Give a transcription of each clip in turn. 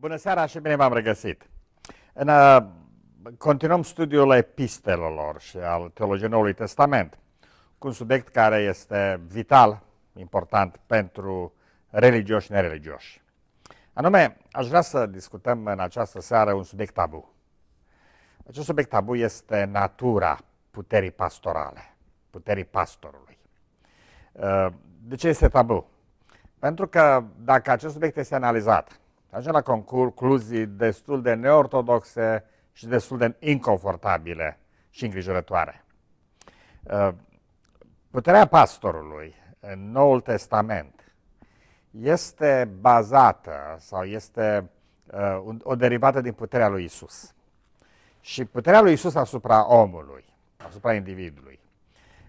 Bună seara și bine v-am regăsit! În, uh, continuăm studiul epistelelor și al teologiei Noului Testament, cu un subiect care este vital, important pentru religioși și nereligioși. Anume, aș vrea să discutăm în această seară un subiect tabu. Acest subiect tabu este natura puterii pastorale, puterii pastorului. Uh, de ce este tabu? Pentru că dacă acest subiect este analizat, ajung la concluzii destul de neortodoxe și destul de inconfortabile și îngrijorătoare. Uh, puterea pastorului în Noul Testament este bazată sau este uh, o derivată din puterea lui Isus. Și puterea lui Isus asupra omului, asupra individului,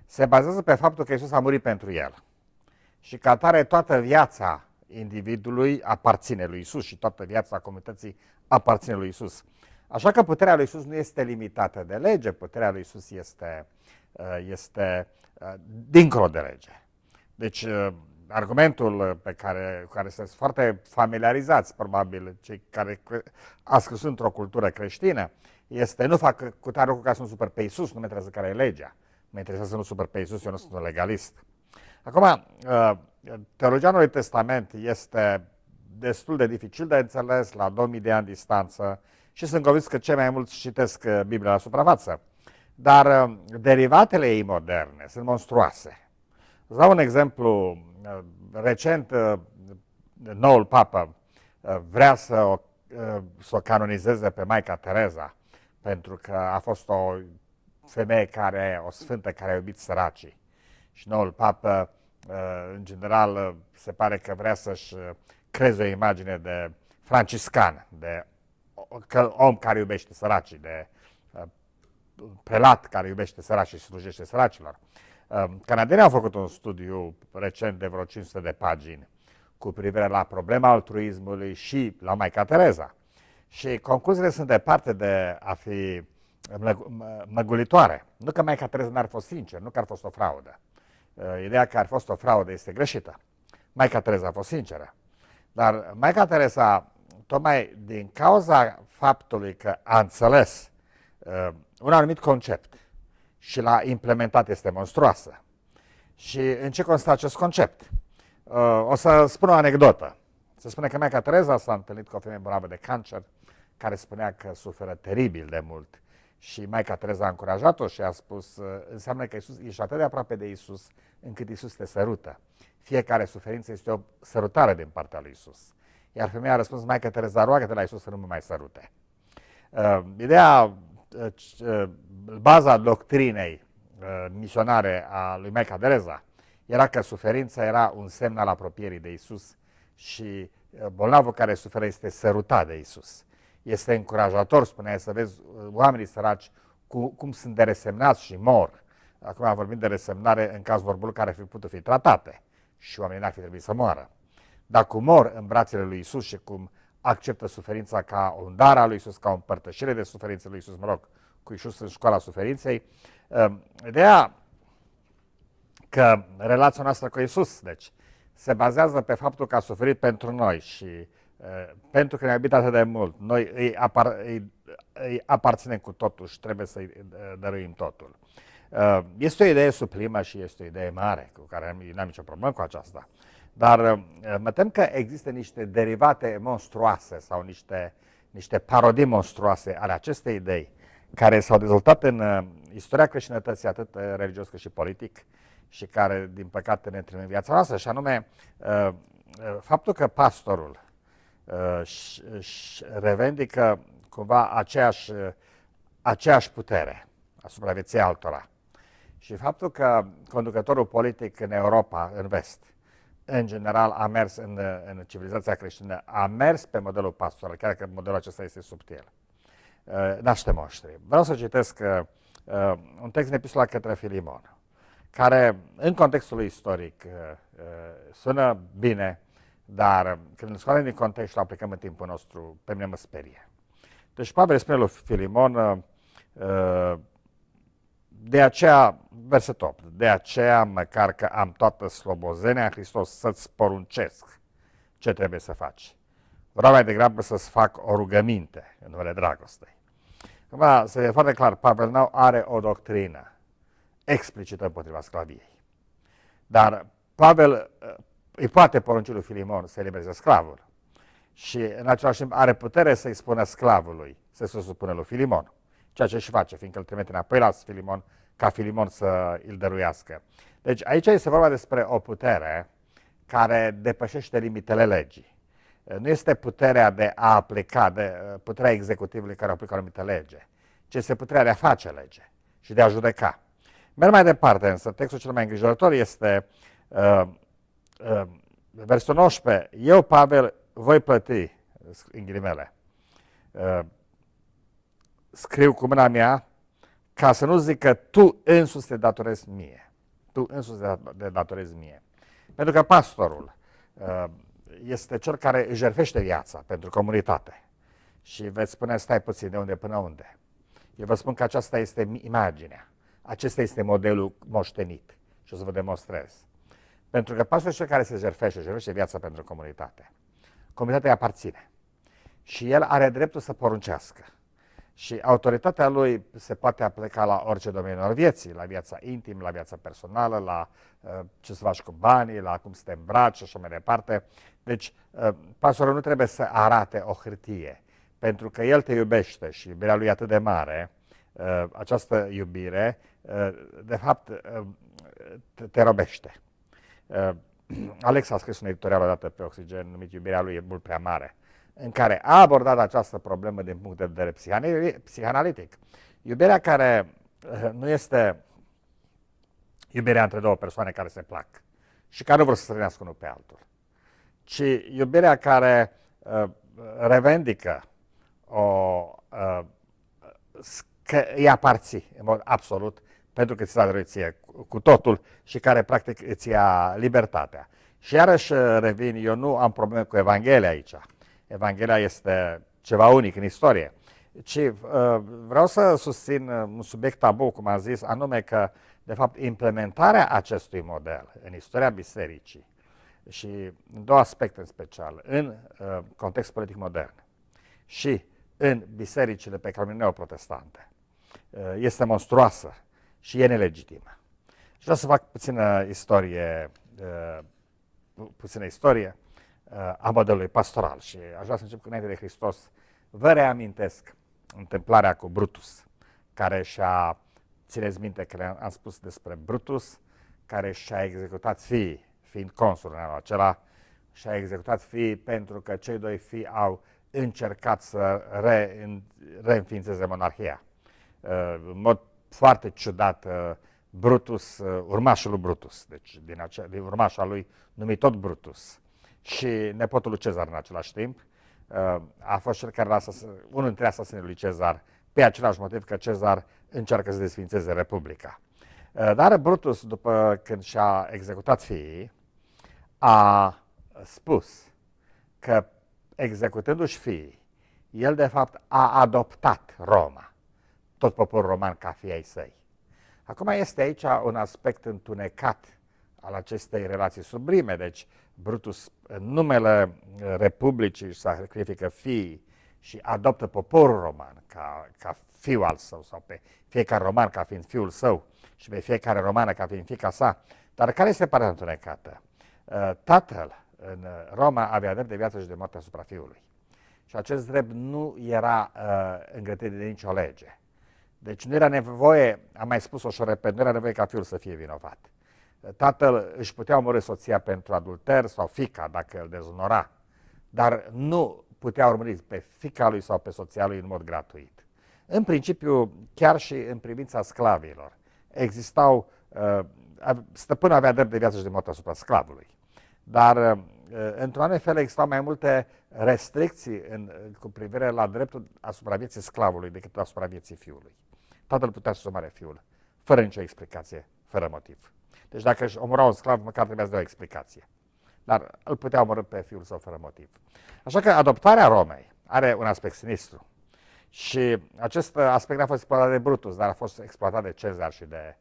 se bazează pe faptul că Isus a murit pentru el. Și ca tare toată viața individului aparține lui Isus și toată viața comunității aparține lui Isus. Așa că puterea lui Isus nu este limitată de lege, puterea lui Isus este, uh, este uh, dincolo de lege. Deci, uh, argumentul pe care, cu care sunteți foarte familiarizați, probabil, cei care ați într-o cultură creștină, este nu fac cu tare lucru ca să nu super pe Isus, nu mă interesează care e legea. Mă interesează să nu super pe Isus, eu nu sunt un legalist. Acum, uh, Noului Testament este destul de dificil de înțeles, la 2000 de ani distanță, și sunt convins că cei mai mulți citesc uh, Biblia la suprafață. Dar uh, derivatele ei moderne sunt monstruoase. Îți dau un exemplu. Recent, noul papă vrea să o, să o canonizeze pe Maica Tereza, pentru că a fost o femeie care, o sfântă care a iubit săracii și noul papă, uh, în general, uh, se pare că vrea să-și uh, creeze o imagine de franciscan, de om care iubește săracii, de prelat care iubește săracii și slujește săracilor. Um, canadienii au făcut un studiu recent de vreo 500 de pagini cu privire la problema altruismului și la Maica Tereza. Și concluziile sunt departe de a fi măgulitoare. Nu că Maica Tereza n-ar fost sincer, nu că ar fost o fraudă. Uh, ideea că ar fost o fraudă este greșită. Maica Teresa a fost sinceră. Dar Maica Teresa, tocmai din cauza faptului că a înțeles uh, un anumit concept și l-a implementat, este monstruoasă. Și în ce constă acest concept? Uh, o să spun o anecdotă. Se spune că Maica Teresa s-a întâlnit cu o femeie bolnavă de cancer care spunea că suferă teribil de mult și Maica Tereza a încurajat-o și a spus, ă, înseamnă că iisus ești atât de aproape de Isus încât Isus te sărută. Fiecare suferință este o sărutare din partea lui Isus. Iar femeia a răspuns, Maica Tereza, roagă-te la Isus să nu mă mai sărute. Uh, ideea, uh, baza doctrinei uh, misionare a lui Maica Tereza era că suferința era un semn al apropierii de Isus și bolnavul care suferă este sărutat de Isus este încurajator, spunea, să vezi uh, oamenii săraci cu, cum sunt de resemnați și mor. Acum vorbim de resemnare în cazul vorbul care ar fi putut fi tratate și oamenii n-ar fi trebuit să moară. Dar cum mor în brațele lui Isus și cum acceptă suferința ca un dar al lui Isus, ca o împărtășire de suferință lui Isus, mă rog, cu Isus în școala suferinței, um, ideea că relația noastră cu Isus, deci, se bazează pe faptul că a suferit pentru noi și Eh, pentru că ne-a iubit atât de mult, noi îi, apar, îi, îi aparținem cu totul și trebuie să-i eh, dăruim totul. Eh, este o idee suplimă și este o idee mare, cu care n-am nicio problemă cu aceasta. Dar mă tem că există niște derivate monstruoase sau niște, niște parodii monstruoase ale acestei idei, care s-au dezvoltat în istoria creștinătății, atât religios cât și politic, și care, din păcate, ne în viața noastră, și anume faptul că pastorul, își, uh, revendică cumva aceeași, uh, aceeași putere asupra vieții altora. Și faptul că conducătorul politic în Europa, în vest, în general a mers în, uh, în civilizația creștină, a mers pe modelul pastoral, chiar că modelul acesta este subtil. Naște moștri. Vreau să citesc un text în epistola către Filimon, care în contextul istoric sună bine, dar um, când ne scoatem din context și aplicăm în timpul nostru, pe mine mă sperie. Deci Pavel spune lui Filimon, uh, uh, de aceea, verset 8, de aceea, măcar că am toată slobozenia în Hristos, să-ți poruncesc ce trebuie să faci. Vreau mai degrabă să-ți fac o rugăminte în numele dragostei. Acum, să fie foarte clar, Pavel nu are o doctrină explicită împotriva sclaviei. Dar Pavel uh, îi poate porunci lui Filimon să elibereze sclavul. Și în același timp are putere să-i spună sclavului să se supună lui Filimon. Ceea ce și face, fiindcă îl trimite înapoi la Filimon ca Filimon să îl dăruiască. Deci aici este vorba despre o putere care depășește limitele legii. Nu este puterea de a aplica, de puterea executivului care aplică o anumită lege, ci este puterea de a face lege și de a judeca. Merg mai departe, însă textul cel mai îngrijorător este uh, Ehm, versul 19, eu, Pavel, voi plăti, în ghilimele, ehm, scriu cu mâna mea, ca să nu zic că tu însuți te datorezi mie. Tu însuți te datorezi mie. Pentru că pastorul ehm, este cel care jerfește viața pentru comunitate. Și veți spune, stai puțin, de unde până unde. Eu vă spun că aceasta este imaginea. Acesta este modelul moștenit. Și o să vă demonstrez. Pentru că pastorul cel care se jertfește, jertfește viața pentru comunitate. Comunitatea îi aparține. Și el are dreptul să poruncească. Și autoritatea lui se poate aplica la orice domeniu al vieții, la viața intim, la viața personală, la uh, ce să faci cu banii, la cum să te îmbraci și așa mai departe. Deci, uh, pastorul nu trebuie să arate o hârtie, pentru că el te iubește și iubirea lui e atât de mare, uh, această iubire, uh, de fapt, uh, te robește. Uh, Alex a scris un editorial odată pe Oxigen numit Iubirea lui e mult prea mare, în care a abordat această problemă din punct de vedere psihanalitic. Iubirea care uh, nu este iubirea între două persoane care se plac și care nu vor să se strânească unul pe altul, ci iubirea care uh, revendică o, uh, că îi aparții în mod absolut pentru că ți-l ție cu totul și care practic îți ia libertatea. Și iarăși uh, revin, eu nu am probleme cu Evanghelia aici. Evanghelia este ceva unic în istorie. Ci uh, vreau să susțin uh, un subiect tabu, cum am zis, anume că, de fapt, implementarea acestui model în istoria bisericii și în două aspecte în special, în context politic modern și în bisericile pe care le protestante, este monstruoasă și e nelegitimă. Și vreau să fac puțină istorie, uh, puțină istorie uh, a modelului pastoral și aș vrea să încep cu înainte de Hristos. Vă reamintesc întâmplarea cu Brutus, care și-a, țineți minte că am spus despre Brutus, care și-a executat fiii, fiind consul în anul acela, și-a executat fiii pentru că cei doi fii au încercat să re, reînființeze monarhia. Uh, în mod foarte ciudat Brutus, uh, urmașul lui Brutus, deci din, acea, din urmașa lui numit tot Brutus și nepotul lui Cezar în același timp, uh, a fost cel care lasă, a unul dintre asasinii lui Cezar, pe același motiv că Cezar încearcă să desfințeze Republica. Uh, dar Brutus, după când și-a executat fiii, a spus că executându-și fiii, el de fapt a adoptat Roma tot poporul roman ca fii ai săi. Acum este aici un aspect întunecat al acestei relații sublime, deci Brutus în numele Republicii sacrifică fiii și adoptă poporul roman ca, ca fiul al său sau pe fiecare roman ca fiind fiul său și pe fiecare romană ca fiind fica sa. Dar care este partea întunecată? Uh, tatăl în Roma avea drept de viață și de moarte asupra fiului. Și acest drept nu era uh, îngătit de nicio lege. Deci nu era nevoie, am mai spus-o și o repet, nu era nevoie ca fiul să fie vinovat. Tatăl își putea omorâ soția pentru adulter sau fica dacă îl dezonora, dar nu putea urmări pe fica lui sau pe soția lui în mod gratuit. În principiu, chiar și în privința sclavilor, existau, uh, stăpânul avea drept de viață și de moarte asupra sclavului, dar uh, Eh, într-un anumit fel existau mai multe restricții în, eh, cu privire la dreptul asupra vieții sclavului decât asupra vieții fiului. Tatăl putea să omoare fiul, fără nicio explicație, fără motiv. Deci dacă își omora un sclav, măcar trebuia să dea o explicație. Dar îl putea omorâ pe fiul său fără motiv. Așa că adoptarea Romei are un aspect sinistru. Și acest eh, aspect a fost exploatat de Brutus, dar a fost exploatat de Cezar și de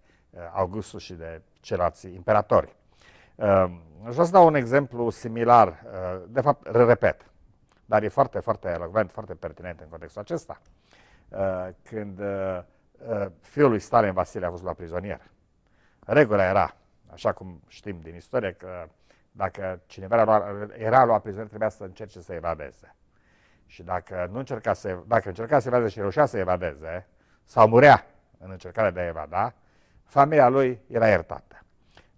Augustus și de ceilalți imperatori. Ehm, și o să dau un exemplu similar, eh, de fapt, repet, dar e foarte, foarte elogvent, foarte pertinent în contextul acesta. Eh, când eh, fiul lui Stalin Vasile a fost la prizonier, regula era, așa cum știm din istorie, că dacă cineva era luat, era luat prizonier, trebuia să încerce să evadeze. Și dacă, nu încerca să, dacă încerca să evadeze și reușea să evadeze, sau murea în încercarea de a evada, familia lui era iertată.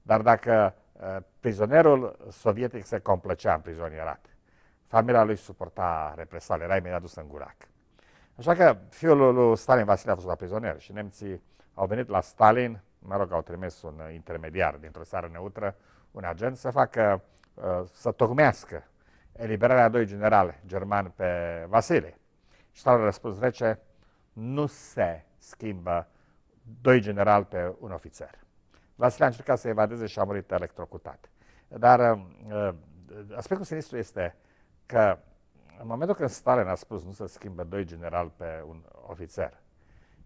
Dar dacă Eh, prizonerul sovietic se complăcea în prizonierat. Familia lui suporta represale, era imediat dus în gurac. Așa că fiul lui Stalin Vasile a fost la prizonier și nemții au venit la Stalin, mă rog, au trimis un intermediar dintr-o țară neutră, un agent, să facă, eh, să tocmească eliberarea doi generali germani pe Vasile. Și Stalin a răspuns rece, nu se schimbă doi generali pe un ofițer. Vasile a încercat să evadeze și a murit electrocutat. Dar uh, uh, aspectul sinistru este că în momentul când Stalin a spus nu se schimbă doi generali pe un ofițer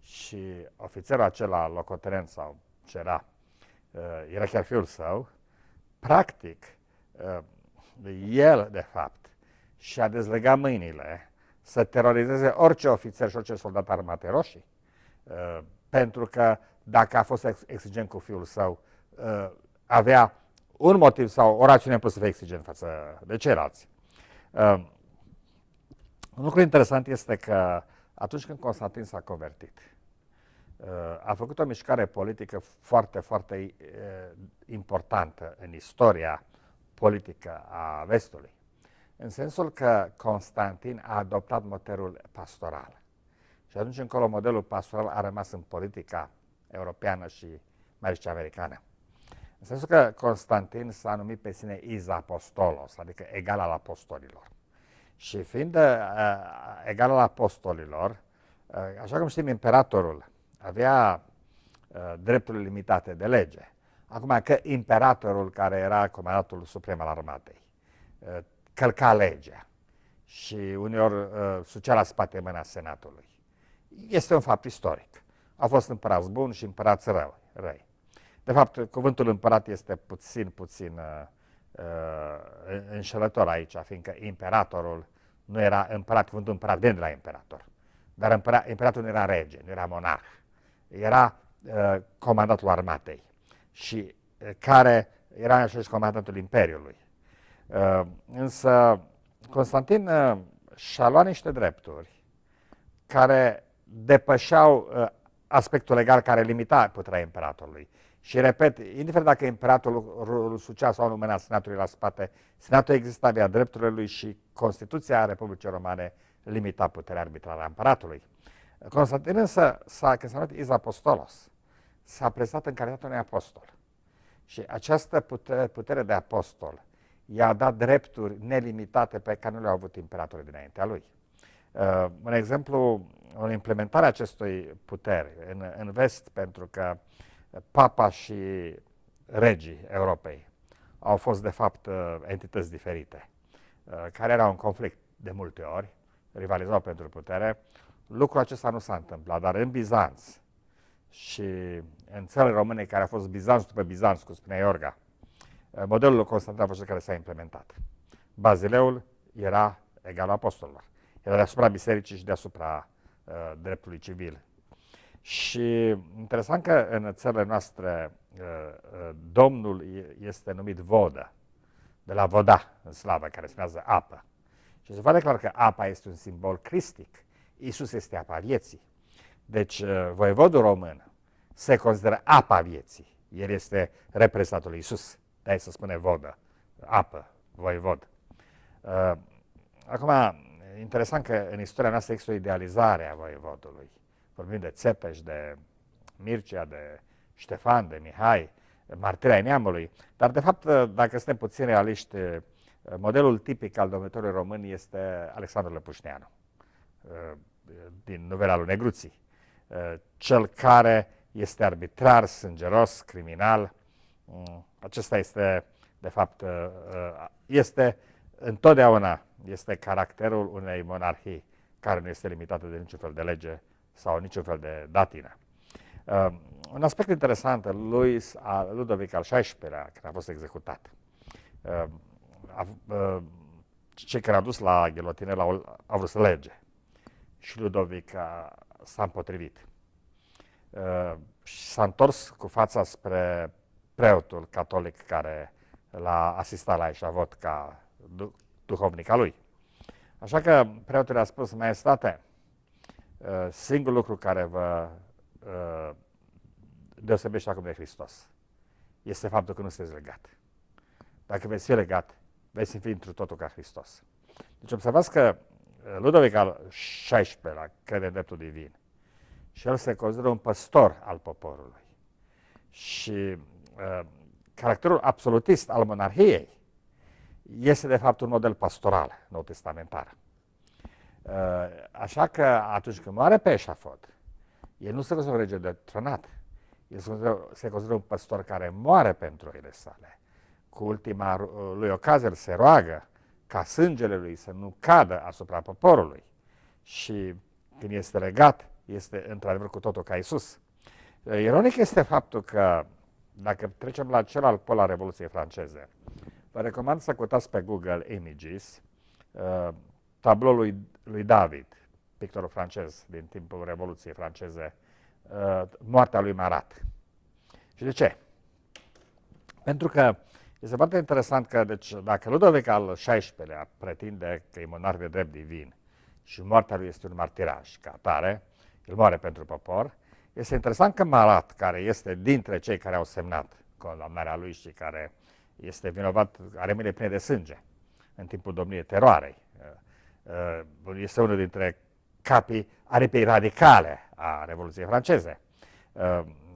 și ofițerul acela, locotenent sau ce era, uh, era chiar fiul său, practic, el, de fapt, și-a dezlegat mâinile să terorizeze orice ofițer și orice soldat armate roșii, pentru că dacă a fost exigent cu fiul său, uh, avea un motiv sau o rațiune plus să fie exigent față de ceilalți. Uh, un lucru interesant este că atunci când Constantin s-a convertit, uh, a făcut o mișcare politică foarte, foarte importantă în istoria politică a vestului, în sensul că Constantin a adoptat motorul pastoral. Și atunci încolo modelul pastoral a rămas în politica europeană și mai și americană. În sensul că Constantin s-a numit pe sine Izapostolos, Apostolos, adică egal al apostolilor. Și fiind uh, uh, egal al apostolilor, uh, așa cum știm, imperatorul avea uh, drepturi limitate de lege. Acum că imperatorul care era comandatul suprem al armatei uh, călca legea și uneori uh, sucea la spate mâna senatului este un fapt istoric. A fost împărat bun și împărat rău, răi. De fapt, cuvântul împărat este puțin, puțin uh, uh, înșelător aici, fiindcă imperatorul nu era împărat, cuvântul împărat vine de la imperator. Dar împărat, imperatul nu era rege, nu era monarh. Era uh, comandatul armatei și uh, care era în același comandantul imperiului. Uh, însă Constantin uh, și-a luat niște drepturi care depășeau uh, aspectul legal care limita puterea imperatorului. Și repet, indiferent dacă imperatorul sucea sau nu mâna senatului la spate, senatul exista, avea drepturile lui și Constituția Republicii Romane limita puterea arbitrară a împăratului. Constantin însă s-a căsătorit is apostolos, s-a prezentat în calitatea unui apostol. Și această putere, putere de apostol i-a dat drepturi nelimitate pe care nu le-au avut imperatorii dinaintea lui. Uh, un exemplu în implementarea acestui puteri în, în vest, pentru că papa și regii Europei au fost, de fapt, uh, entități diferite, uh, care erau în conflict de multe ori, rivalizau pentru putere. Lucrul acesta nu s-a întâmplat, dar în Bizanț și în țările române care a fost Bizanț după Bizanț, cum spunea Iorga, modelul Constantin a fost cel care s-a implementat. Bazileul era egal apostolilor deasupra bisericii și deasupra uh, dreptului civil. Și interesant că în țările noastre uh, uh, Domnul este numit vodă, de la voda în slavă, care semnează apă. Și se vede clar că apa este un simbol cristic. Isus este apa vieții. Deci uh, voievodul român se consideră apa vieții. El este reprezentatul lui Isus. De să spune vodă, apă, voivod. Uh, acum, interesant că în istoria noastră există o idealizare a voievodului. Vorbim de Țepeș, de Mircea, de Ștefan, de Mihai, martirea neamului. Dar, de fapt, dacă suntem puțin realiști, modelul tipic al domnitorului român este Alexandru Lăpușneanu, din novela lui Negruții. Cel care este arbitrar, sângeros, criminal. Acesta este, de fapt, este întotdeauna este caracterul unei monarhii care nu este limitată de niciun fel de lege sau niciun fel de datină. Uh, un aspect interesant lui Ludovic al XVI-lea, care a fost executat, uh, a, uh, cei care au dus la ghilotine l-au, au vrut să lege și Ludovic s-a împotrivit. Uh, s-a întors cu fața spre preotul catolic care l-a asistat la eșavot ca duhovnica lui. Așa că preotul a spus, maestate, ă, singurul lucru care vă ă, deosebește acum de Hristos este faptul că nu sunteți legat. Dacă veți fi legat, veți fi într totul ca Hristos. Deci observați că ă, Ludovic al XVI-lea crede în dreptul divin și el se consideră un păstor al poporului. Și uh, caracterul absolutist al monarhiei este de fapt un model pastoral nou testamentar. Uh, așa că atunci când moare pe eșafot, el nu se consideră rege de tronat, el se consideră, se consideră un păstor care moare pentru ele sale. Cu ultima uh, lui ocazie se roagă ca sângele lui să nu cadă asupra poporului. Și când este legat, este într-adevăr cu totul ca Isus. Uh, ironic este faptul că, dacă trecem la celălalt pol al Revoluției franceze, Vă recomand să căutați pe Google Images uh, tabloul lui, lui David, pictorul francez din timpul Revoluției franceze, uh, Moartea lui Marat. Și de ce? Pentru că este foarte interesant că deci, dacă Ludovic al XVI-lea pretinde că e monarh de drept divin și moartea lui este un martiraj ca atare, el moare pentru popor, este interesant că Marat, care este dintre cei care au semnat condamnarea lui și care uh, este vinovat, are mâinile pline de sânge în timpul domniei teroarei. Uh, uh, este unul dintre capii aripei radicale a Revoluției franceze. Uh,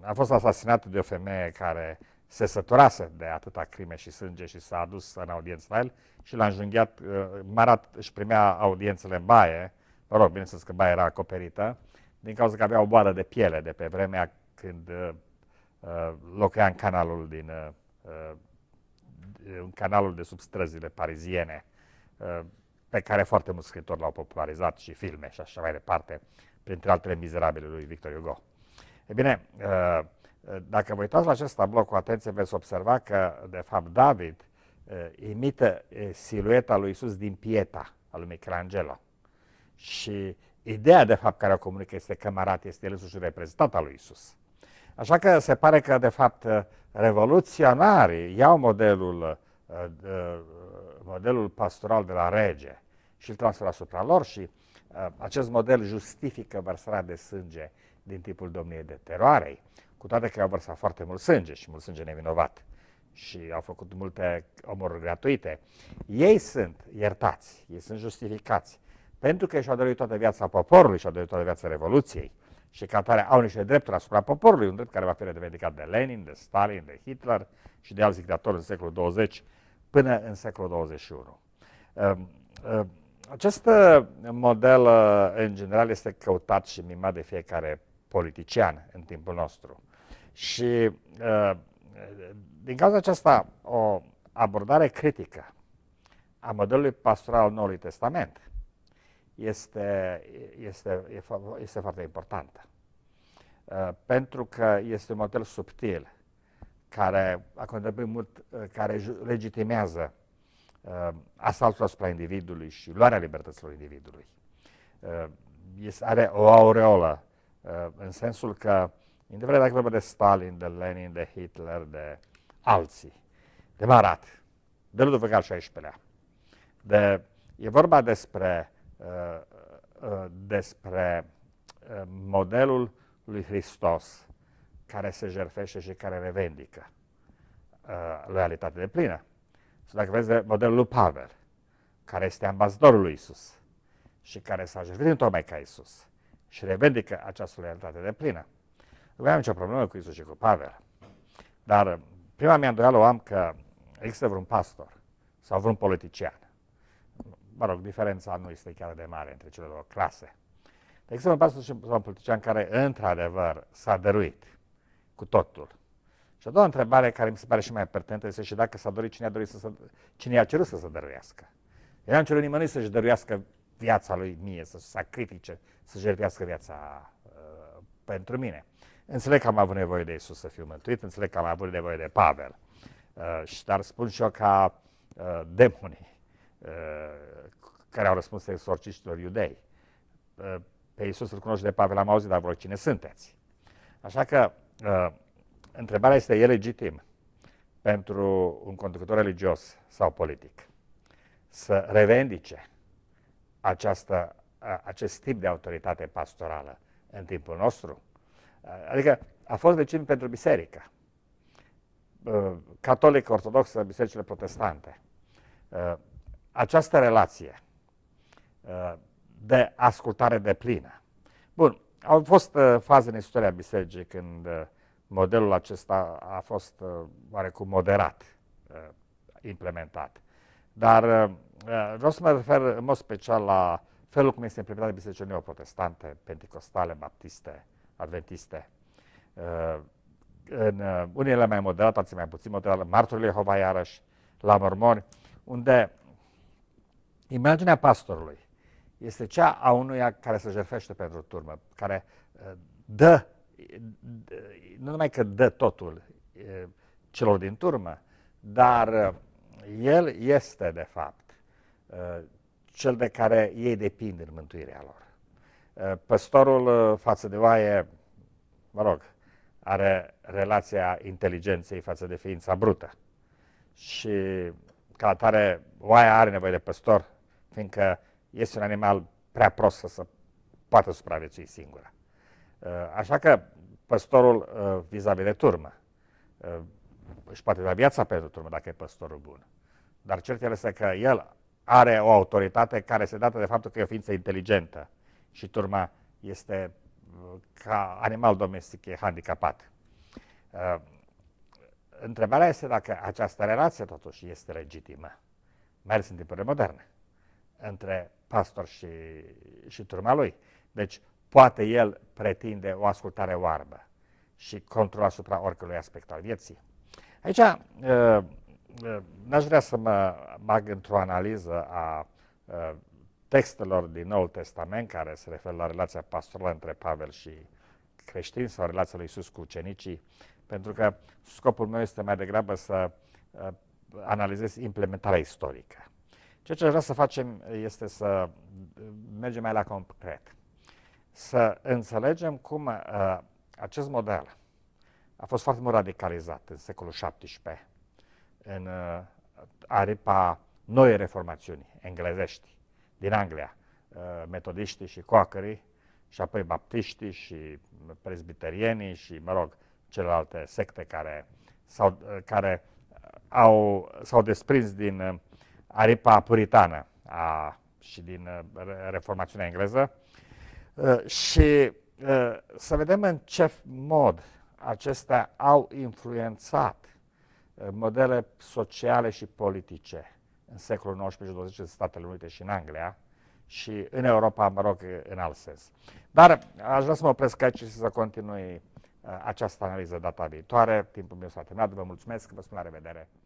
a fost asasinat de o femeie care se săturase de atâta crime și sânge și s-a adus în audiență la el și l-a înjunghiat, Marat își primea audiențele în baie, mă rog, bineînțeles că baia era acoperită, din cauza că avea o boală de piele de pe vremea când locuia în canalul din în canalul de sub străzile pariziene, pe care foarte mulți scritori l-au popularizat și filme și așa mai departe, printre altele mizerabile lui Victor Hugo. E bine, dacă vă uitați la acest tablou cu atenție, veți observa că, de fapt, David imită silueta lui Isus din Pieta, al lui Michelangelo. Și ideea, de fapt, care o comunică este că Marat este el însuși reprezentat al lui Isus. Așa că se pare că, de fapt, revoluționarii iau modelul, uh, uh, modelul pastoral de la rege și îl transferă asupra lor și uh, acest model justifică vărsarea de sânge din tipul domniei de teroarei, cu toate că au vărsat foarte mult sânge și mult sânge nevinovat și au făcut multe omoruri gratuite. Ei sunt iertați, ei sunt justificați, pentru că și-au dorit toată viața poporului, și-au dorit toată viața Revoluției și ca atare au niște drepturi asupra poporului, un drept care va fi revendicat de Lenin, de Stalin, de Hitler și de alți dictatori în secolul 20 până în secolul 21. Ehm, ehm, acest ehm, model, eh, în general, este căutat și mimat de fiecare politician în timpul nostru. Și din cauza aceasta, o abordare critică a modelului pastoral al Noului Testament – este, este, este foarte importantă. Uh, pentru că este un model subtil care a contribuit mult, uh, care legitimează uh, asaltul asupra individului și luarea libertăților individului. Este, are o aureolă în sensul că, indiferent dacă vorbim de Stalin, de Lenin, de Hitler, de alții, de Marat, de Ludovic al XVI-lea, de, e vorba despre Uh, uh, despre uh, modelul lui Hristos care se jerfește și care revendică loialitate de plină. Sau deci dacă vezi modelul lui Pavel, care este ambasadorul lui Isus și care s-a jertfit tocmai ca Isus și revendică această loialitate de plină. Nu am nicio problemă cu Isus și cu Pavel, dar prima mea îndoială o am că există vreun pastor sau vreun politician mă rog, diferența nu este chiar de mare între cele două clase. De exemplu, pastor și un politician care, într-adevăr, s-a dăruit cu totul. Și a doua întrebare care mi se pare și mai pertinentă este și dacă s-a dorit, cine a, dorit să se, cine a cerut să se dăruiască. Eu am cerut nimănui să-și dăruiască viața lui mie, să sacrifice, să jertfească viața uh, pentru mine. Înțeleg că am avut nevoie de Isus să fiu mântuit, înțeleg că am avut nevoie de Pavel, uh, dar spun și eu ca uh, demonii Uh, care au răspuns exorciștilor iudei. Uh, pe Iisus îl cunoște de Pavel, am auzit, dar voi cine sunteți? Așa că uh, întrebarea este, e legitim pentru un conducător religios sau politic să revendice această, acest tip de autoritate pastorală în timpul nostru? Adică a fost legitim pentru biserică, catolic, ortodoxă, bisericile protestante această relație uh, de ascultare de plină. Bun, au fost uh, faze în istoria bisericii când uh, modelul acesta a fost oarecum moderat implementat. Dar vreau să mă refer în mod special la felul cum este implementat bisericile neoprotestante, pentecostale, baptiste, adventiste. În unele mai moderate, alții mai puțin moderate, marturile Jehova iarăși, la mormoni, unde Imaginea pastorului este cea a unuia care se jertfește pentru turmă, care uh, dă, nu numai că dă totul uh, celor din turmă, dar uh, el este, de fapt, cel de care ei depind în mântuirea lor. Păstorul față de oaie, mă rog, are relația inteligenței față de ființa brută. Și ca atare, oaia are nevoie de păstor fiindcă este un animal prea prost să, se poată supraviețui singură. Uh, așa că păstorul uh, vis-a-vis de turmă uh, își poate da viața pentru turmă dacă e păstorul bun. Dar cert este că el are o autoritate care se dată de faptul că e o ființă inteligentă și turma este ca animal domestic, e handicapat. Întrebarea este dacă această relație totuși este legitimă, mai ales în timpurile moderne între pastor și, și turma lui. Deci poate el pretinde o ascultare oarbă și control asupra oricărui aspect al vieții. Aici uh, uh, n-aș vrea să mă bag într-o analiză a uh, textelor din Noul Testament care se referă la relația pastorală între Pavel și creștin sau relația lui Iisus cu ucenicii, pentru că scopul meu este mai degrabă să analizez implementarea istorică. Ceea ce vreau să facem este să mm, mergem mai la concret, să înțelegem cum uh, acest model a fost foarte mult radicalizat în secolul XVII, în uh, aripa noi reformațiuni englezești din Anglia, uh, metodiștii și coacării, și apoi baptiștii și prezbiterienii și, mă rog, celelalte secte care s-au, uh, care au, s-au desprins din uh, aripa puritană a, și din uh, reformațiunea engleză uh, și uh, să vedem în ce mod acestea au influențat modele sociale și politice în secolul XIX și XX în Statele Unite și în Anglia și în Europa, mă rog, în alt sens. Dar aș vrea să mă opresc aici și să continui această analiză data viitoare. Timpul meu s-a terminat. Vă mulțumesc. Vă spun la revedere.